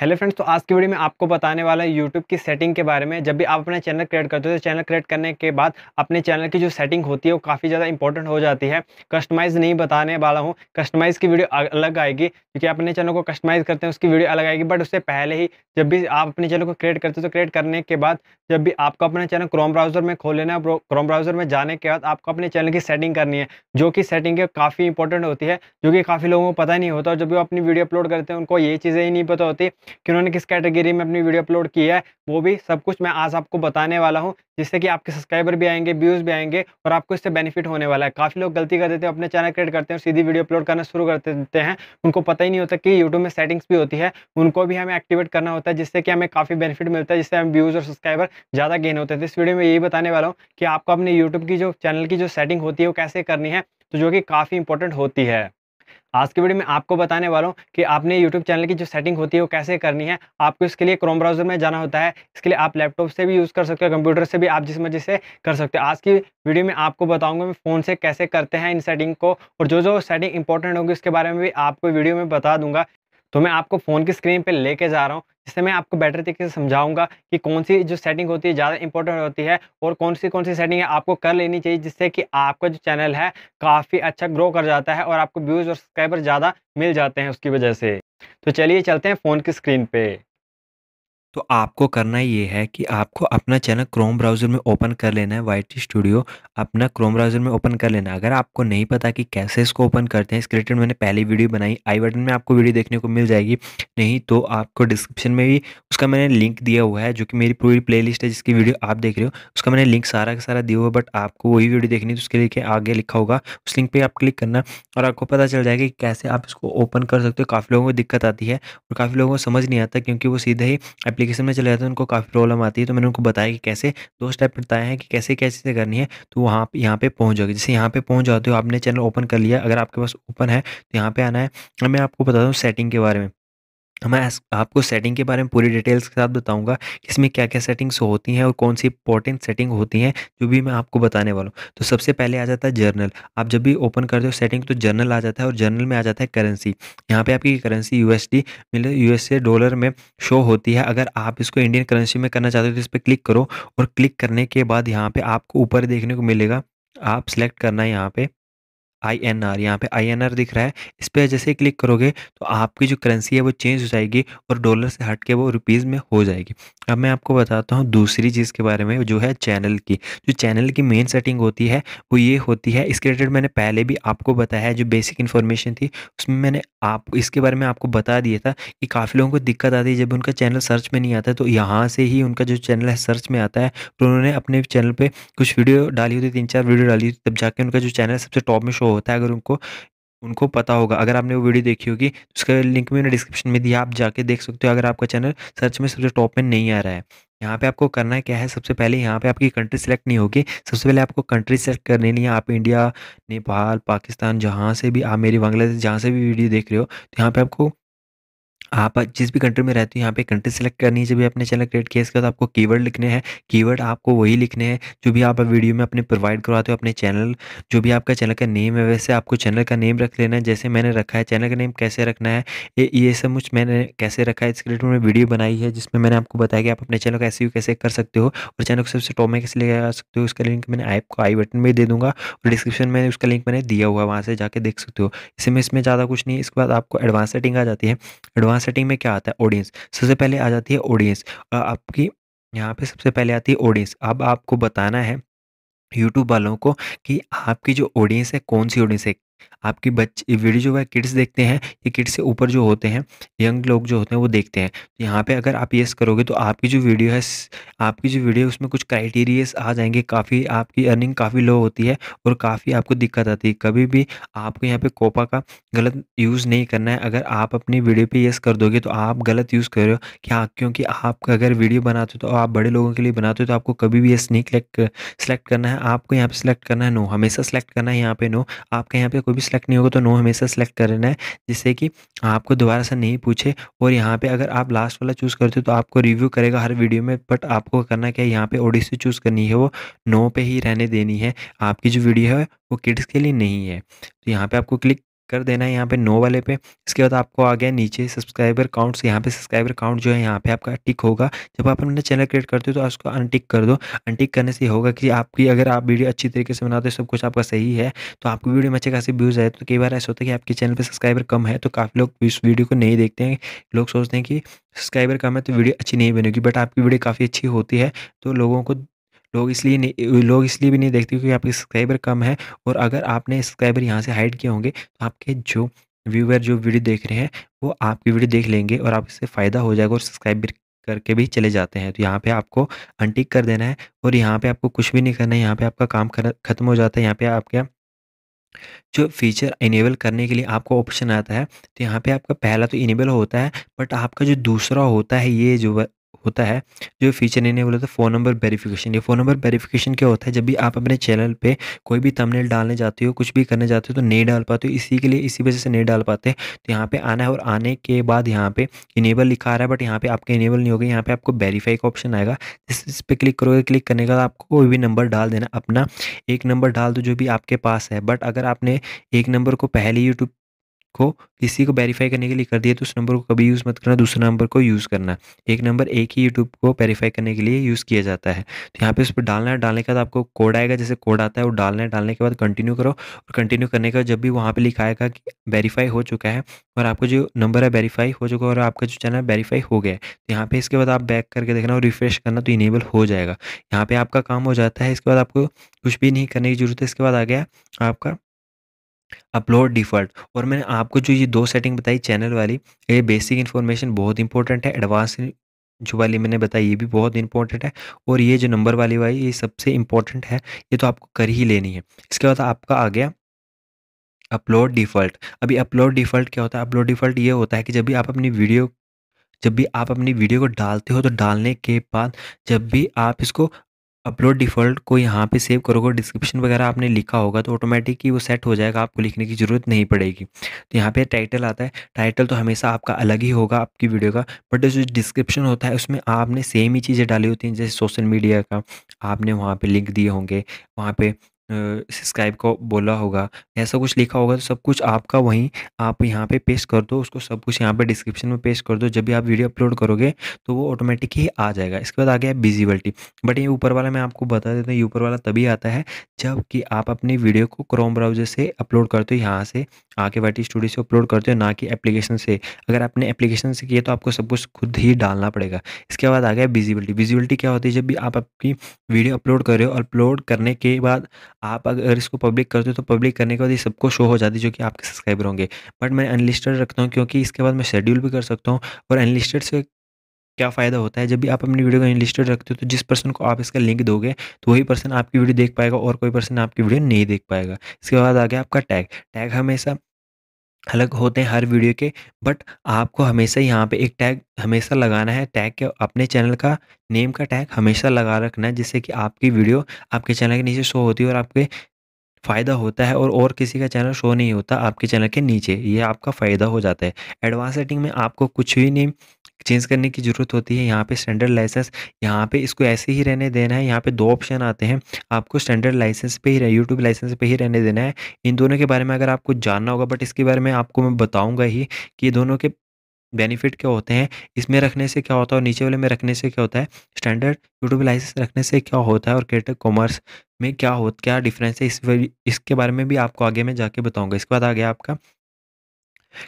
Hello friends तो आज की वीडियो में आपको बताने वाला है यूट्यूब की सेटिंग के बारे में जब भी आप अपना चैनल क्रिएट करते हो तो चैनल क्रिएट करने के बाद अपने चैनल की जो सेटिंग होती है वो काफ़ी ज़्यादा इंपॉर्टेंट हो जाती है कस्टमाइज़ नहीं बताने वाला हूँ कस्टमाइज़ की वीडियो अलग आएगी क्योंकि अपने चैनल को कस्टमाइज़ करते हैं उसकी वीडियो अलग आएगी बट उससे पहले ही जब भी आप अपने चैनल को क्रिएट करते हो तो क्रिएट करने के बाद जब भी आपको अपना चैनल क्रोम ब्राउज़र में खोल लेना है क्रोम ब्राउज़र में जाने के बाद आपको अपने चैनल की सेटिंग करनी है जो कि सेटिंग काफ़ी इंपॉर्टेंट होती है जो कि काफ़ी लोगों को पता नहीं होता और जब भी अपनी वीडियो अपलोड करते हैं उनको ये चीज़ें ही नहीं पता होती कि उन्होंने किस कैटेगरी में अपनी वीडियो अपलोड की है वो भी सब कुछ मैं आज आपको बताने वाला हूँ जिससे कि आपके सब्सक्राइबर भी आएंगे व्यूज़ भी आएंगे और आपको इससे बेनिफिट होने वाला है काफ़ी लोग गलती कर देते हैं अपने चैनल क्रिएट करते हैं और सीधी वीडियो अपलोड करना शुरू कर देते हैं उनको पता ही नहीं होता कि यूट्यूब में सेटिंग्स भी होती है उनको भी हमें एक्टिवेट करना होता है जिससे कि हमें काफ़ी बेनिफिट मिलता है जिससे हमें व्यूज़ और सब्सक्राइबर ज़्यादा गेन होते थे तो इस वीडियो में यही बताने वाला हूँ कि आपको अपने यूट्यूब की जो चैनल की जो सेटिंग होती है वो कैसे करनी है तो जो कि काफ़ी इंपॉर्टेंट होती है आज के वीडियो में आपको बताने वाला हूँ कि आपने यूट्यूब चैनल की जो सेटिंग होती है वो कैसे करनी है आपको इसके लिए क्रोम ब्राउजर में जाना होता है इसके लिए आप लैपटॉप से भी यूज़ कर सकते हो कंप्यूटर से भी आप जिस मर्जी से कर सकते हो आज की वीडियो में आपको बताऊंगा मैं फ़ोन से कैसे करते हैं इन सेटिंग को और जो जो सेटिंग इंपॉर्टेंट होंगी उसके बारे में भी आपको वीडियो में बता दूंगा तो मैं आपको फ़ोन की स्क्रीन पे लेके जा रहा हूँ जिससे मैं आपको बेटर तरीके से समझाऊंगा कि कौन सी जो सेटिंग होती है ज़्यादा इंपॉर्टेंट होती है और कौन सी कौन सी सेटिंग है आपको कर लेनी चाहिए जिससे कि आपका जो चैनल है काफ़ी अच्छा ग्रो कर जाता है और आपको व्यूज़ और सब्सक्राइबर ज़्यादा मिल जाते हैं उसकी वजह से तो चलिए चलते हैं फ़ोन की स्क्रीन पर तो आपको करना ये है कि आपको अपना चैनल क्रोम ब्राउज़र में ओपन कर लेना है वाई स्टूडियो अपना क्रोम ब्राउज़र में ओपन कर लेना अगर आपको नहीं पता कि कैसे इसको ओपन करते हैं इसके रिलेटेड मैंने पहली वीडियो बनाई आई बटन में आपको वीडियो देखने को मिल जाएगी नहीं तो आपको डिस्क्रिप्शन में भी उसका मैंने लिंक दिया हुआ है जो कि मेरी पूरी प्ले है जिसकी वीडियो आप देख रहे हो उसका मैंने लिंक सारा का सारा दिया हुआ बट आपको वही वीडियो देखनी है तो उसके लिए आगे लिखा होगा उस लिंक पर आप क्लिक करना और आपको पता चल जाएगा कि कैसे आप इसको ओपन कर सकते हो काफ़ी लोगों को दिक्कत आती है और काफ़ी लोगों को समझ नहीं आता क्योंकि वो सीधे ही एप्लीकेशन में चले जाते हैं उनको काफ़ी प्रॉब्लम आती है तो मैंने उनको बताया कि कैसे दो स्टेप बताए हैं कि कैसे कैसे करनी है तो वहाँ यहाँ पे पहुँच जाओगे जैसे यहाँ पे पहुँच जाते हो आपने चैनल ओपन कर लिया अगर आपके पास ओपन है तो यहाँ पे आना है मैं आपको बता दूँ सेटिंग के बारे में तो मैं आपको सेटिंग के बारे में पूरी डिटेल्स के साथ बताऊंगा इसमें क्या क्या सेटिंग्स होती हैं और कौन सी इंपॉर्टेंट सेटिंग होती हैं जो भी मैं आपको बताने वाला हूँ तो सबसे पहले आ जाता है जर्नल आप जब भी ओपन करते हो सेटिंग तो जर्नल आ जाता है और जर्नल में आ जाता है करेंसी यहाँ पे आपकी करेंसी यू एस मतलब यूएसए डॉलर में शो होती है अगर आप इसको इंडियन करेंसी में करना चाहते हो तो इस पर क्लिक करो और क्लिक करने के बाद यहाँ पर आपको ऊपर देखने को मिलेगा आप सेलेक्ट करना है यहाँ पर आई एन आर यहाँ पे आई एन आर दिख रहा है इस पर जैसे क्लिक करोगे तो आपकी जो करेंसी है वो चेंज हो जाएगी और डॉलर से हट के वो रुपीज़ में हो जाएगी अब मैं आपको बताता हूँ दूसरी चीज़ के बारे में जो है चैनल की जो चैनल की मेन सेटिंग होती है वो ये होती है इसके रिलेटेड मैंने पहले भी आपको बताया जो बेसिक इन्फॉर्मेशन थी उसमें मैंने आप इसके बारे में आपको बता दिया था कि काफ़ी लोगों को दिक्कत आती है जब उनका चैनल सर्च में नहीं आता तो यहाँ से ही उनका जो चैनल है सर्च में आता है तो उन्होंने अपने चैनल पर कुछ वीडियो डाली होती तीन चार वीडियो डाली होती तब जाके उनका जो चैनल सबसे टॉप में शो होता है अगर उनको उनको पता होगा अगर आपने वो वीडियो देखी होगी उसका लिंक मैंने डिस्क्रिप्शन में दिया आप जाके देख सकते हो अगर आपका चैनल सर्च में सबसे टॉप में नहीं आ रहा है यहाँ पे आपको करना है क्या है सबसे पहले यहाँ पे आपकी कंट्री सेलेक्ट नहीं होगी सबसे पहले आपको कंट्री सेलेक्ट करनी नहीं है आप इंडिया नेपाल पाकिस्तान जहाँ से भी आप मेरी बांग्लादेश जहाँ से भी वीडियो देख रहे हो तो यहाँ पे आपको आप जिस भी कंट्री में रहते हो यहाँ पे कंट्री सेलेक्ट करनी है जब भी आपने चैनल क्रिएट किया इसके बाद आपको कीवर्ड लिखने हैं कीवर्ड आपको वही लिखने हैं जो भी आप वीडियो में अपने प्रोवाइड करवाते हो अपने चैनल जो भी आपका चैनल का नेम है वैसे आपको चैनल का नेम रख लेना है जैसे मैंने रखा है चैनल का नेम कैसे रखना है ये ये सब कुछ मैंने कैसे रखा है इसके रिलेटेड तो मैंने वीडियो बनाई है जिसमें मैंने आपको बताया कि आप अपने चैनल का एस कैसे कर सकते हो और चैनल को सबसे टॉप में कैसे ले आ सकते हो उसका लिंक मैंने ऐप को आई बटन में दे दूँगा और डिस्क्रिप्शन में उसका लिंक मैंने दिया हुआ है वहाँ से जाकर देख सकते हो इसमें इसमें ज़्यादा कुछ नहीं इसके बाद आपको एडवांस सेटिंग आ जाती है एडवांस सेटिंग में क्या आता है ऑडियंस सबसे पहले आ जाती है ऑडियंस आपकी यहाँ पे सबसे पहले आती है ऑडियंस अब आपको बताना है यूट्यूब वालों को कि आपकी जो ऑडियंस है कौन सी ऑडियंस है आपकी बच्चे वीडियो जो है किड्स देखते हैं ये किड्स से ऊपर जो होते हैं यंग लोग जो होते हैं वो देखते हैं तो यहाँ पे अगर आप येस करोगे तो आपकी जो वीडियो है आपकी जो वीडियो है उसमें कुछ क्राइटेरियाज आ जाएंगे काफ़ी आपकी अर्निंग काफ़ी लो होती है और काफ़ी आपको दिक्कत आती है कभी भी आपको यहाँ पर कोपा का गलत यूज़ नहीं करना है अगर आप अपनी वीडियो पर येस कर दोगे तो आप गलत यूज़ कर रहे हो क्या क्योंकि आप अगर वीडियो बनाते हो तो आप बड़े लोगों के लिए बनाते हो तो आपको कभी भी येस नहीं सेलेक्ट करना है आपको यहाँ पर सिलेक्ट करना है नो हमेशा सेलेक्ट करना है यहाँ पे नो आपके यहाँ पे कोई भी सिलेक्ट नहीं होगा तो नो हमेशा सेलेक्ट कर लेना है जिससे कि आपको दोबारा से नहीं पूछे और यहाँ पे अगर आप लास्ट वाला चूज़ करते हो तो आपको रिव्यू करेगा हर वीडियो में बट आपको करना क्या है यहाँ पे ओडिसी चूज़ करनी है वो नो पे ही रहने देनी है आपकी जो वीडियो है वो किड्स के लिए नहीं है तो यहाँ पर आपको क्लिक कर देना है यहाँ पे नो वाले पे इसके बाद आपको आ गया नीचे सब्सक्राइबर काउंट्स यहाँ पे सब्सक्राइबर काउंट जो है यहाँ पे आपका टिक होगा जब आप अपना चैनल क्रिएट करते हो तो उसको अनटिक कर दो अनटिक करने से होगा कि आपकी अगर आप वीडियो अच्छी तरीके से बनाते हो सब कुछ आपका सही है तो आपकी वीडियो में अच्छे खासे व्यूज़ आए तो कई बार ऐसा होता है कि आपके चैनल पर सब्सक्राइबर कम है तो काफ़ी लोग इस वीडियो को नहीं देखते हैं लोग सोचते हैं कि सब्सक्राइबर कम है तो वीडियो अच्छी नहीं बनेगी बट आपकी वीडियो काफ़ी अच्छी होती है तो लोगों को लोग इसलिए नहीं लोग इसलिए भी नहीं देखते क्योंकि आपके सब्सक्राइबर कम है और अगर आपने सब्सक्राइबर यहाँ से हाइड किए होंगे तो आपके जो व्यूअर जो वीडियो देख रहे हैं वो आपकी वीडियो देख लेंगे और आप इससे फ़ायदा हो जाएगा और सब्सक्राइब करके भी चले जाते हैं तो यहाँ पे आपको अनटिक कर देना है और यहाँ पे आपको कुछ भी नहीं करना है यहाँ पे आपका काम ख़त्म हो जाता है यहाँ पे आपके जो फीचर इनेबल करने के लिए आपको ऑप्शन आता है तो यहाँ पे आपका पहला तो इनेबल होता है बट आपका जो दूसरा होता है ये जो होता है जो फीचर इन्हें बोला था फ़ोन नंबर वेरिफिकेशन ये फ़ोन नंबर वेरिफिकेशन क्या होता है जब भी आप अपने चैनल पे कोई भी थंबनेल डालने जाते हो कुछ भी करने जाते हो तो नहीं डाल पाते हो इसी के लिए इसी वजह से नहीं डाल पाते तो यहाँ पे आना है और आने के बाद यहाँ पे इनेबल लिखा आ रहा है बट यहाँ पे आपके इनेबल नहीं होगा यहाँ पर आपको वेरीफाई का ऑप्शन आएगा जिस इस पर क्लिक करोगे क्लिक करने के बाद आपको कोई भी नंबर डाल देना अपना एक नंबर डाल दो जो भी आपके पास है बट अगर आपने एक नंबर को पहले यूट्यूब को किसी को वेरीफाई करने के लिए कर दिया तो उस नंबर को कभी यूज़ मत करना दूसरे नंबर को यूज़ करना एक नंबर एक ही यूट्यूब को वेरीफाई करने के लिए यूज़ किया जाता है तो यहाँ पे उस पर डालना है डालने के बाद आपको कोड आएगा जैसे कोड आता है वो डालना है डालने के बाद कंटिन्यू करो और कंटिन्यू करने के बाद जब भी वहाँ पर लिखाएगा कि वेरीफाई हो चुका है और आपका जो नंबर है वेरीफाई हो चुका है और आपका जो चैनल वेरीफाई हो गया तो यहाँ पर इसके बाद आप बैक करके देखना और रिफ्रेश करना तो इनेबल हो जाएगा यहाँ पर आपका काम हो जाता है इसके बाद आपको कुछ भी नहीं करने की ज़रूरत है इसके बाद आ गया आपका अपलोड डिफ़ॉल्ट और मैंने आपको जो ये दो सेटिंग बताई चैनल वाली ये बेसिक इन्फॉर्मेशन बहुत इंपॉर्टेंट है एडवांस जो वाली मैंने बताई ये भी बहुत इंपॉर्टेंट है और ये जो नंबर वाली वाली ये सबसे इंपॉर्टेंट है ये तो आपको कर ही लेनी है इसके बाद आपका आ गया अपलोड डिफ़ॉल्ट अभी अपलोड डिफ़ॉल्ट क्या होता है अपलोड डिफ़ॉल्ट ये होता है कि जब भी आप अपनी वीडियो जब भी आप अपनी वीडियो को डालते हो तो डालने के बाद जब भी आप इसको अपलोड डिफ़ॉल्ट को यहाँ पे सेव करोगे डिस्क्रिप्शन वगैरह आपने लिखा होगा तो ऑटोमेटिक ही वो सेट हो जाएगा आपको लिखने की ज़रूरत नहीं पड़ेगी तो यहाँ पे टाइटल आता है टाइटल तो हमेशा आपका अलग ही होगा आपकी वीडियो का बट जो डिस्क्रिप्शन होता है उसमें आपने सेम ही चीज़ें डाली होती हैं जैसे सोशल मीडिया का आपने वहाँ पर लिंक दिए होंगे वहाँ पर सब्सक्राइब को बोला होगा, ऐसा कुछ लिखा होगा तो सब कुछ आपका वहीं आप यहाँ पे पेस्ट कर दो उसको सब कुछ यहाँ पे डिस्क्रिप्शन में पेस्ट कर दो, जब भी आप वीडियो अपलोड करोगे तो वो ऑटोमेटिक ही आ जाएगा। इसके बाद आ गया विज़िबिलिटी बट ये ऊपर वाला मैं आपको बता देता हूँ ये ऊपर वाला तभी आता है जब कि आप अपनी वीडियो को क्रोम ब्राउज़र से अपलोड करते हो यहाँ से आके वाई स्टूडियो से अपलोड करते हो ना कि एप्लीकेशन से अगर आपने एप्लीकेशन से किया तो आपको सब कुछ खुद ही डालना पड़ेगा इसके बाद आ गया विजिबिलिटी विजिबिलिटी क्या होती है जब भी आप आपकी वीडियो अपलोड कर रहे हो अपलोड करने के बाद आप अगर इसको पब्लिक करते हो तो पब्लिक करने के बाद ये सबको शो हो जाती है जो कि आपके सब्सक्राइबर होंगे बट मैं अनलिस्टेड रखता हूँ क्योंकि इसके बाद मैं शेड्यूल भी कर सकता हूँ और अनलिस्टेड से क्या फ़ायदा होता है जब भी आप अपनी वीडियो को लिस्टेड रखते हो तो जिस पर्सन को आप इसका लिंक दोगे तो वही पर्सन आपकी वीडियो देख पाएगा और कोई पर्सन आपकी वीडियो नहीं देख पाएगा इसके बाद आ गया आपका टैग टैग हमेशा अलग होते हैं हर वीडियो के बट आपको हमेशा यहाँ पे एक टैग हमेशा लगाना है टैग के अपने चैनल का नेम का टैग हमेशा लगा रखना है जिससे कि आपकी वीडियो आपके चैनल के नीचे शो होती है और आपके फ़ायदा होता है और और किसी का चैनल शो नहीं होता आपके चैनल के नीचे ये आपका फ़ायदा हो जाता है एडवांस सेटिंग में आपको कुछ भी नहीं चेंज करने की ज़रूरत होती है यहाँ पे स्टैंडर्ड लाइसेंस यहाँ पे इसको ऐसे ही रहने देना है यहाँ पे दो ऑप्शन आते हैं आपको स्टैंडर्ड लाइसेंस पे ही यूट्यूब लाइसेंस पे ही रहने देना है इन दोनों के बारे में अगर आपको जानना होगा बट इसके बारे में आपको मैं बताऊँगा ही कि दोनों के बेनिफिट क्या होते हैं इसमें रखने से क्या होता है और नीचे वाले में रखने से क्या होता है स्टैंडर्ड यूट्यूब लाइसेंस रखने से क्या होता है और क्रिएटर कॉमर्स में क्या हो क्या डिफरेंस है इस इसके बारे में भी आपको आगे मैं जाके बताऊंगा इसके बाद आ गया आपका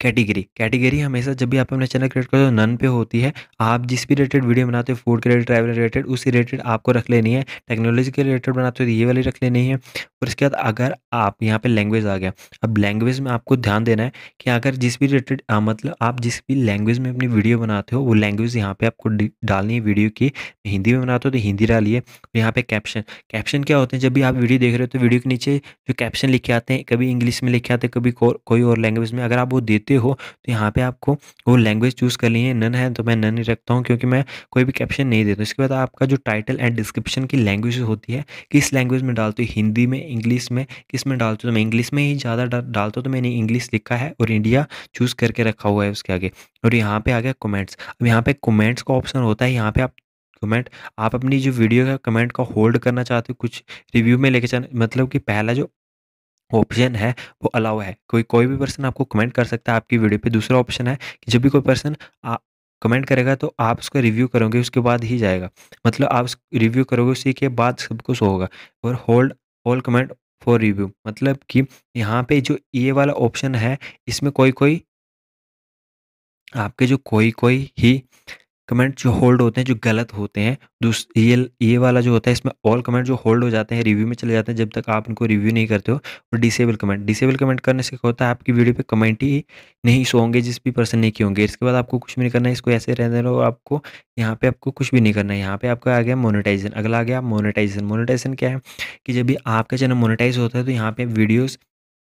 कैटेगरी कैटेगरी हमेशा जब भी आप अपना चैनल क्रिएट करते हो नन पे होती है आप जिस भी रिलेटेड वीडियो बनाते हो फूड के रिलेटेड ट्रैवल रिलेटेड उस रिलेटेड आपको रख लेनी है टेक्नोलॉजी के रिलेटेड बनाते हो तो ये वाली रख लेनी है और इसके बाद अगर आप यहाँ पर लैंग्वेज आ गया अब लैंग्वेज में आपको ध्यान देना है कि अगर जिस भी रिलेटेड मतलब आप जिस भी लैंग्वेज में अपनी वीडियो बनाते हो वो लैंग्वेज यहाँ पर आपको डालनी है वीडियो की हिंदी में बनाते हो तो हिंदी डालिए यहाँ पर कैप्शन कैप्शन क्या होते हैं जब भी आप वीडियो देख रहे हो तो वीडियो के नीचे जो कैप्शन लिखे आते हैं कभी इंग्लिश में लिखे आते हैं कभी कोई और लैंग्वेज में अगर आप वो देते हो तो यहाँ पे आपको वो लैंग्वेज चूज़ ली है नन है तो मैं नन ही रखता हूँ क्योंकि मैं कोई भी कैप्शन नहीं देता इसके बाद आपका जो टाइटल एंड डिस्क्रिप्शन की लैंग्वेज होती है किस लैंग्वेज में डालते हो हिंदी में इंग्लिश में किस में डालते हो तो मैं इंग्लिश में ही ज़्यादा डालता हूँ तो मैंने इंग्लिश लिखा है और इंडिया चूज़ करके रखा हुआ है उसके आगे और यहाँ पे आ गया कमेंट्स अब यहाँ पे कमेंट्स का ऑप्शन होता है यहाँ पे आप कमेंट आप अपनी जो वीडियो का कमेंट का होल्ड करना चाहते हो कुछ रिव्यू में लेके जाना मतलब कि पहला जो ऑप्शन है वो अलाउ है कोई कोई भी पर्सन आपको कमेंट कर सकता है आपकी वीडियो पे दूसरा ऑप्शन है कि जब भी कोई पर्सन कमेंट करेगा तो आप उसका रिव्यू करोगे उसके बाद ही जाएगा मतलब आप रिव्यू करोगे उसी के बाद सब कुछ होगा और hold all comment for review मतलब कि यहाँ पे जो ये वाला ऑप्शन है इसमें कोई कोई आपके जो कोई कोई ही कमेंट जो होल्ड होते हैं जो गलत होते हैं ये ये वाला जो होता है इसमें ऑल कमेंट जो होल्ड हो जाते हैं रिव्यू में चले जाते हैं जब तक आप उनको रिव्यू नहीं करते हो और डिसेबल कमेंट डिसेबल कमेंट करने से क्या होता है आपकी वीडियो पे कमेंट ही नहीं सो होंगे जिस भी पर्सन ने किए होंगे इसके बाद आपको कुछ भी नहीं करना है इसको ऐसे रहने लो आपको यहाँ पर आपको कुछ भी नहीं करना है यहाँ पे आपका आ गया मोनिटाइजेशन अगला आ गया मोनिटाइजेशन मोनिटाइजेशन क्या है कि जब भी आपका चैनल मोनिटाइज़ होता है तो यहाँ पर वीडियोज़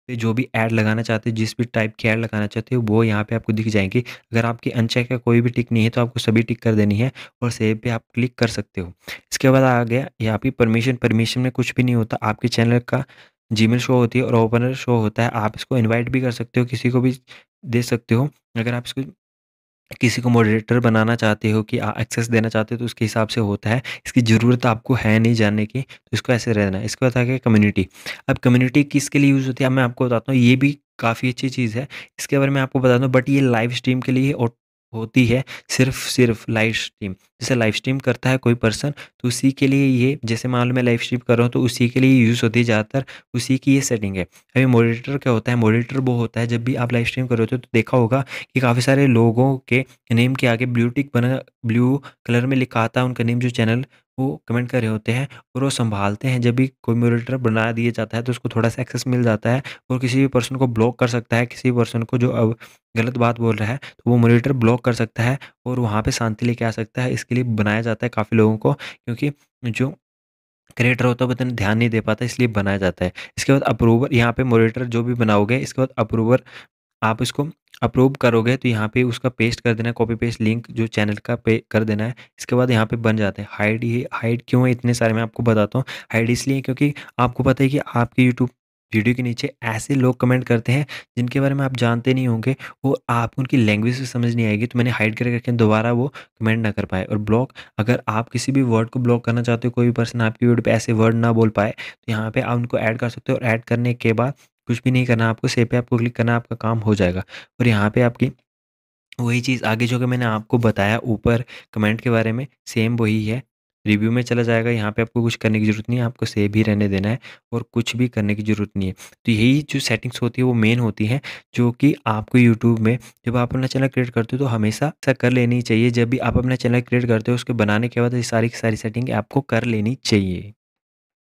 पे जो भी ऐड लगाना चाहते हो जिस भी टाइप की ऐड लगाना चाहते हो वो यहाँ पे आपको दिख जाएंगे अगर आपकी अनचेक का कोई भी टिक नहीं है तो आपको सभी टिक कर देनी है और सेव पे आप क्लिक कर सकते हो इसके बाद आ गया यहाँ पे परमिशन परमिशन में कुछ भी नहीं होता आपके चैनल का जी शो होती है और ओपनर शो होता है आप इसको इन्वाइट भी कर सकते हो किसी को भी दे सकते हो अगर आप इसको किसी को मॉडरेटर बनाना चाहते हो कि एक्सेस देना चाहते हो तो उसके हिसाब से होता है इसकी ज़रूरत आपको है नहीं जानने की तो इसको ऐसे रहना है इसके बाद गया कम्युनिटी अब कम्युनिटी किसके लिए यूज़ होती है अब मैं आपको बताता हूँ ये भी काफ़ी अच्छी चीज़ है इसके बारे में आपको बताता हूँ बट ये लाइव स्ट्रीम के लिए और होती है सिर्फ सिर्फ लाइव स्ट्रीम जैसे लाइव स्ट्रीम करता है कोई पर्सन तो उसी के लिए ये जैसे मान लो मैं लाइव स्ट्रीम कर रहा हूँ तो उसी के लिए यूज़ होती है ज़्यादातर उसी की ये सेटिंग है अभी मॉडिटर क्या होता है मॉडिटर वो होता है जब भी आप लाइव स्ट्रीम कर रहे होते हो तो देखा होगा कि काफ़ी सारे लोगों के नेम के आगे ब्लू टिक बना ब्लू कलर में लिखा आता है उनका नेम जो चैनल वो कमेंट कर रहे होते हैं और वो संभालते हैं जब भी कोई मॉडरेटर बना दिया जाता है तो उसको थोड़ा-सा एक्सेस मिल जाता है और किसी भी पर्सन को ब्लॉक कर सकता है, किसी भी पर्सन को जो अब गलत बात बोल रहा है, तो वो मॉडरेटर ब्लॉक कर सकता है और वहाँ पे शांति लेके आ सकता है। इसके लिए बनाया जाता है काफ़ी लोगों को क्योंकि जो क्रिएटर होता है वो इतना ध्यान नहीं दे पाता इसलिए बनाया जाता है। इसके बाद अप्रूवर यहाँ पे मॉडरेटर जो भी बनाओगे इसके बाद अप्रूवर आप इसको अप्रूव करोगे तो यहाँ पे उसका पेस्ट कर देना है कॉपी पेस्ट लिंक जो चैनल का पे कर देना है इसके बाद यहाँ पे बन जाते हैं हाइड ये हाइड क्यों है इतने सारे मैं आपको बताता हूँ हाइड इसलिए क्योंकि आपको पता है कि आपके यूट्यूब वीडियो के नीचे ऐसे लोग कमेंट करते हैं जिनके बारे में आप जानते नहीं होंगे वो आपको उनकी लैंग्वेज से समझ नहीं आएगी तो मैंने हाइड कर करके दोबारा वो कमेंट ना कर पाए और ब्लॉक अगर आप किसी भी वर्ड को ब्लॉक करना चाहते हो कोई भी पर्सन आपकी वीडियो पे ऐसे वर्ड ना बोल पाए तो यहाँ पे आप उनको ऐड कर सकते हो और ऐड करने के बाद कुछ भी नहीं करना आपको सेप पे आपको क्लिक करना आपका काम हो जाएगा और यहाँ पे आपकी वही चीज़ आगे जो कि मैंने आपको बताया ऊपर कमेंट के बारे में सेम वही है रिव्यू में चला जाएगा यहाँ पे आपको कुछ करने की ज़रूरत नहीं है आपको सेव ही रहने देना है और कुछ भी करने की ज़रूरत नहीं है तो यही जो सेटिंग्स होती है वो मेन होती हैं जो कि आपको यूट्यूब में जब आप अपना चैनल क्रिएट करते हो तो हमेशा ऐसा कर लेनी चाहिए जब भी आप अपना चैनल क्रिएट करते हो उसके बनाने के बाद ये सारी की सारी सेटिंग आपको कर लेनी चाहिए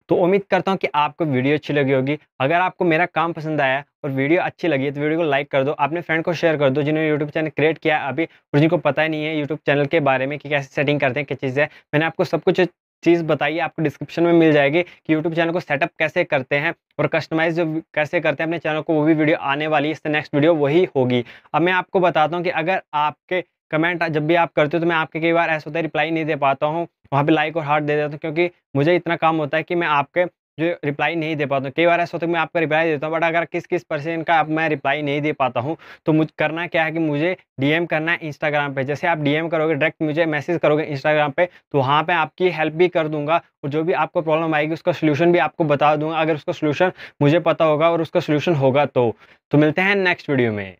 तो उम्मीद करता हूँ कि आपको वीडियो अच्छी लगी होगी अगर आपको मेरा काम पसंद आया और वीडियो अच्छी लगी है तो वीडियो को लाइक कर दो अपने फ्रेंड को शेयर कर दो जिन्होंने यूट्यूब चैनल क्रिएट किया है अभी और जिनको पता ही नहीं है यूट्यूब चैनल के बारे में कि कैसे सेटिंग करते हैं क्या चीज़ है मैंने आपको सब कुछ चीज़ बताइए आपको डिस्क्रिप्शन में मिल जाएगी कि यूट्यूब चैनल को सेटअप कैसे करते हैं और कस्टमाइज जो कैसे करते हैं अपने चैनल को वो भी वीडियो आने वाली है इससे नेक्स्ट वीडियो वही होगी अब मैं आपको बताता हूँ कि अगर आपके कमेंट जब भी आप करते हो तो मैं आपके कई बार ऐसा होता है रिप्लाई नहीं दे पाता हूँ वहाँ पे लाइक और हार्ट दे देता हूँ क्योंकि मुझे इतना काम होता है कि मैं आपके जो रिप्लाई नहीं दे पाता हूँ कई बार ऐसा होता है मैं आपका रिप्लाई देता हूँ बट अगर किस किस पर्सन का मैं रिप्लाई नहीं दे पाता हूँ तो मुझ करना क्या है कि मुझे डीएम करना है इंस्टाग्राम पे जैसे आप डीएम करोगे डायरेक्ट मुझे मैसेज करोगे इंस्टाग्राम पे तो वहाँ पे आपकी हेल्प भी कर दूंगा और जो भी आपको प्रॉब्लम आएगी उसका सोल्यूशन भी आपको बता दूंगा अगर उसका सोल्यूशन मुझे पता होगा और उसका सोल्यूशन होगा तो, तो मिलते हैं नेक्स्ट वीडियो में